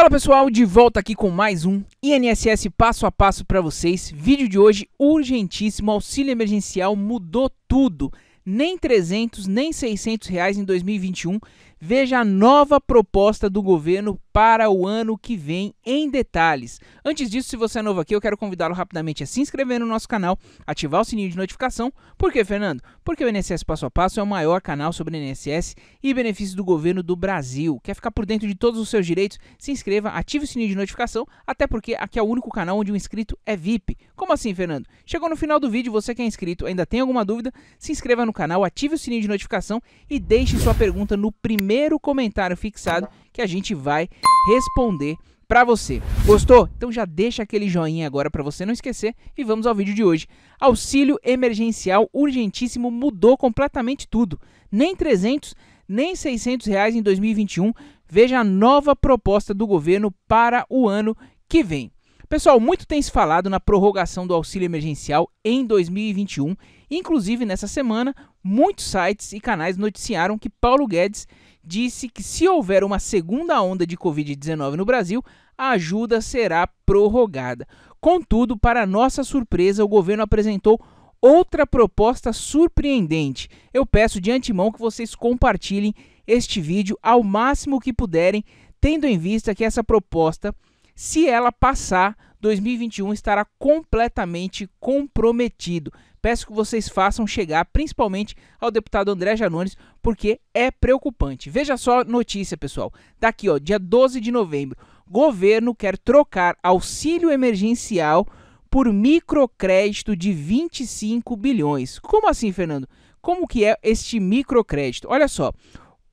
Fala pessoal, de volta aqui com mais um INSS passo a passo para vocês. Vídeo de hoje urgentíssimo, auxílio emergencial mudou tudo nem 300, nem 600 reais em 2021. Veja a nova proposta do governo para o ano que vem em detalhes. Antes disso, se você é novo aqui, eu quero convidá-lo rapidamente a se inscrever no nosso canal, ativar o sininho de notificação. Por quê, Fernando? Porque o INSS Passo a Passo é o maior canal sobre INSS e benefícios do governo do Brasil. Quer ficar por dentro de todos os seus direitos? Se inscreva, ative o sininho de notificação, até porque aqui é o único canal onde o inscrito é VIP. Como assim, Fernando? Chegou no final do vídeo, você que é inscrito, ainda tem alguma dúvida? Se inscreva no no canal, ative o sininho de notificação e deixe sua pergunta no primeiro comentário fixado que a gente vai responder para você. Gostou? Então já deixa aquele joinha agora para você não esquecer e vamos ao vídeo de hoje. Auxílio emergencial urgentíssimo mudou completamente tudo. Nem 300, nem 600 reais em 2021. Veja a nova proposta do governo para o ano que vem. Pessoal, muito tem se falado na prorrogação do auxílio emergencial em 2021 Inclusive, nessa semana, muitos sites e canais noticiaram que Paulo Guedes disse que se houver uma segunda onda de Covid-19 no Brasil, a ajuda será prorrogada. Contudo, para nossa surpresa, o governo apresentou outra proposta surpreendente. Eu peço de antemão que vocês compartilhem este vídeo ao máximo que puderem, tendo em vista que essa proposta, se ela passar, 2021 estará completamente comprometido. Peço que vocês façam chegar principalmente ao deputado André Janones, porque é preocupante. Veja só a notícia, pessoal. Daqui, tá ó, dia 12 de novembro, governo quer trocar auxílio emergencial por microcrédito de 25 bilhões. Como assim, Fernando? Como que é este microcrédito? Olha só,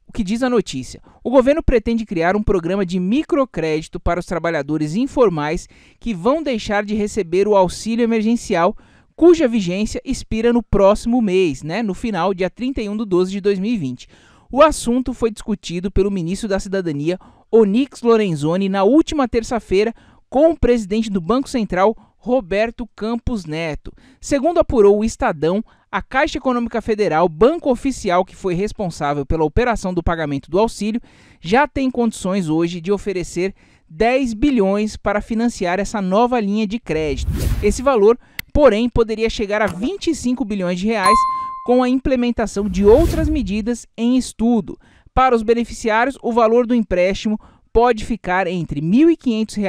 o que diz a notícia. O governo pretende criar um programa de microcrédito para os trabalhadores informais que vão deixar de receber o auxílio emergencial, cuja vigência expira no próximo mês, né, no final, dia 31 de 12 de 2020. O assunto foi discutido pelo ministro da Cidadania, Onix Lorenzoni, na última terça-feira, com o presidente do Banco Central, Roberto Campos Neto. Segundo apurou o Estadão, a Caixa Econômica Federal, banco oficial que foi responsável pela operação do pagamento do auxílio, já tem condições hoje de oferecer 10 bilhões para financiar essa nova linha de crédito. Esse valor, porém, poderia chegar a 25 bilhões de reais com a implementação de outras medidas em estudo. Para os beneficiários, o valor do empréstimo pode ficar entre R$ 1.500 e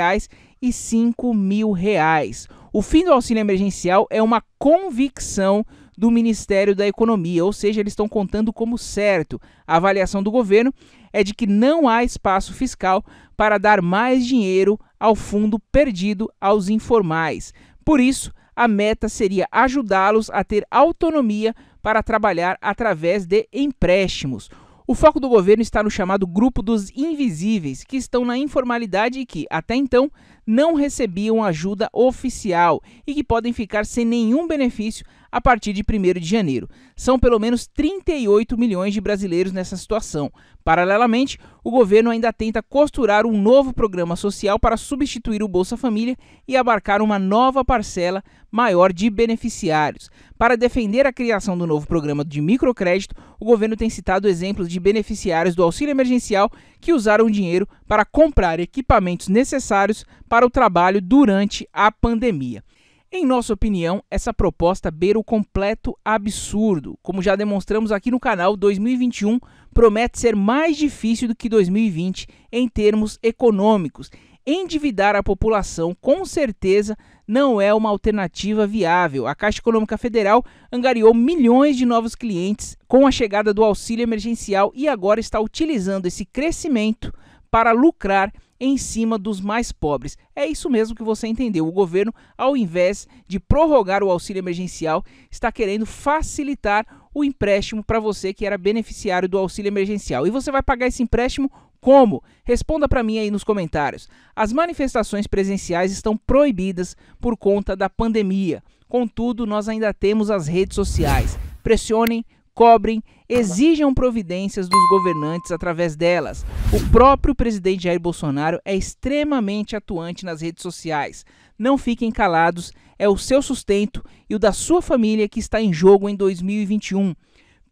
R$ 5.000. O fim do auxílio emergencial é uma convicção do Ministério da Economia, ou seja, eles estão contando como certo. A avaliação do governo é de que não há espaço fiscal para dar mais dinheiro ao fundo perdido aos informais. Por isso, a meta seria ajudá-los a ter autonomia para trabalhar através de empréstimos. O foco do governo está no chamado grupo dos invisíveis, que estão na informalidade e que, até então, não recebiam ajuda oficial e que podem ficar sem nenhum benefício a partir de 1 de janeiro. São pelo menos 38 milhões de brasileiros nessa situação. Paralelamente, o governo ainda tenta costurar um novo programa social para substituir o Bolsa Família e abarcar uma nova parcela maior de beneficiários. Para defender a criação do novo programa de microcrédito, o governo tem citado exemplos de beneficiários do auxílio emergencial que usaram o dinheiro para comprar equipamentos necessários para o trabalho durante a pandemia. Em nossa opinião, essa proposta beira o completo absurdo. Como já demonstramos aqui no canal, 2021 promete ser mais difícil do que 2020 em termos econômicos. Endividar a população com certeza não é uma alternativa viável. A Caixa Econômica Federal angariou milhões de novos clientes com a chegada do auxílio emergencial e agora está utilizando esse crescimento para lucrar em cima dos mais pobres. É isso mesmo que você entendeu. O governo, ao invés de prorrogar o auxílio emergencial, está querendo facilitar o empréstimo para você que era beneficiário do auxílio emergencial. E você vai pagar esse empréstimo como? Responda para mim aí nos comentários. As manifestações presenciais estão proibidas por conta da pandemia. Contudo, nós ainda temos as redes sociais. Pressionem cobrem, exijam providências dos governantes através delas. O próprio presidente Jair Bolsonaro é extremamente atuante nas redes sociais. Não fiquem calados, é o seu sustento e o da sua família que está em jogo em 2021.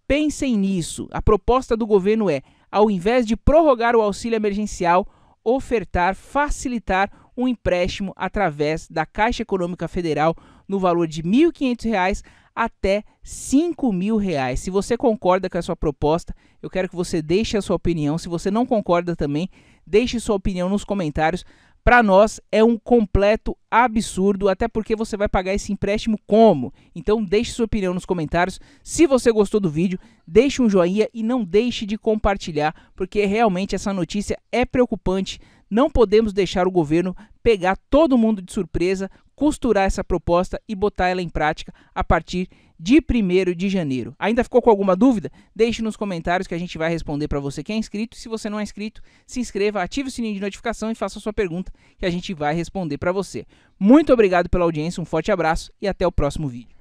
Pensem nisso. A proposta do governo é, ao invés de prorrogar o auxílio emergencial, ofertar, facilitar um empréstimo através da Caixa Econômica Federal no valor de R$ 1.500 até R$ 5.000. Se você concorda com a sua proposta, eu quero que você deixe a sua opinião. Se você não concorda também, deixe sua opinião nos comentários. Para nós é um completo absurdo, até porque você vai pagar esse empréstimo como? Então deixe sua opinião nos comentários. Se você gostou do vídeo, deixe um joinha e não deixe de compartilhar, porque realmente essa notícia é preocupante. Não podemos deixar o governo pegar todo mundo de surpresa costurar essa proposta e botar ela em prática a partir de 1 de janeiro. Ainda ficou com alguma dúvida? Deixe nos comentários que a gente vai responder para você que é inscrito. Se você não é inscrito, se inscreva, ative o sininho de notificação e faça a sua pergunta que a gente vai responder para você. Muito obrigado pela audiência, um forte abraço e até o próximo vídeo.